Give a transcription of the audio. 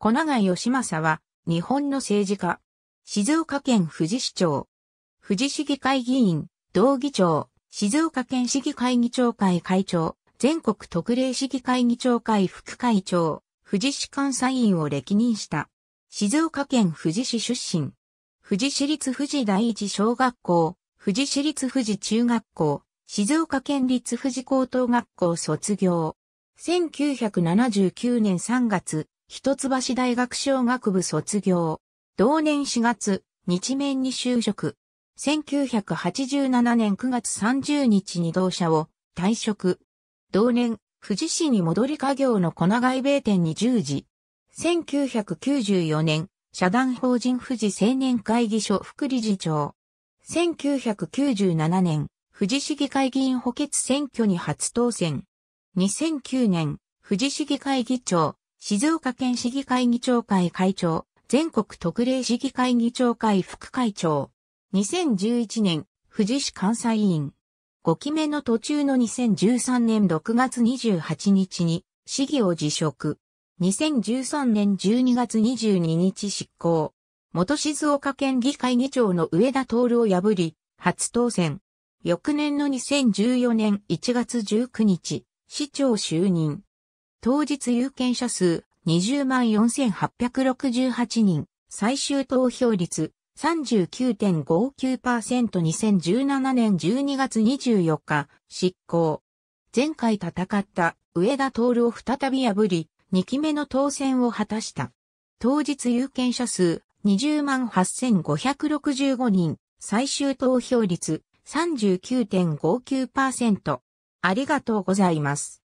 小長井義政は、日本の政治家。静岡県富士市長。富士市議会議員、同議長、静岡県市議会議長会会長、全国特例市議会議長会副会長、富士市監査員を歴任した。静岡県富士市出身。富士市立富士第一小学校、富士市立富士中学校、静岡県立富士高等学校卒業。1979年3月、一橋大学商学部卒業。同年4月、日面に就職。1987年9月30日に同社を退職。同年、富士市に戻り家業の小長井米店に従事。1994年、社団法人富士青年会議所副理事長。1997年、富士市議会議員補欠選挙に初当選。2009年、富士市議会議長、静岡県市議会議長会会長、全国特例市議会議長会副会長。2011年、富士市関西委員。5期目の途中の2013年6月28日に、市議を辞職。2013年12月22日執行。元静岡県議会議長の上田徹を破り、初当選。翌年の2014年1月19日、市長就任。当日有権者数20万4868人、最終投票率 39.59%2017 年12月24日、執行。前回戦った上田徹を再び破り、2期目の当選を果たした。当日有権者数20万8565人、最終投票率39.59%。ありがとうございます。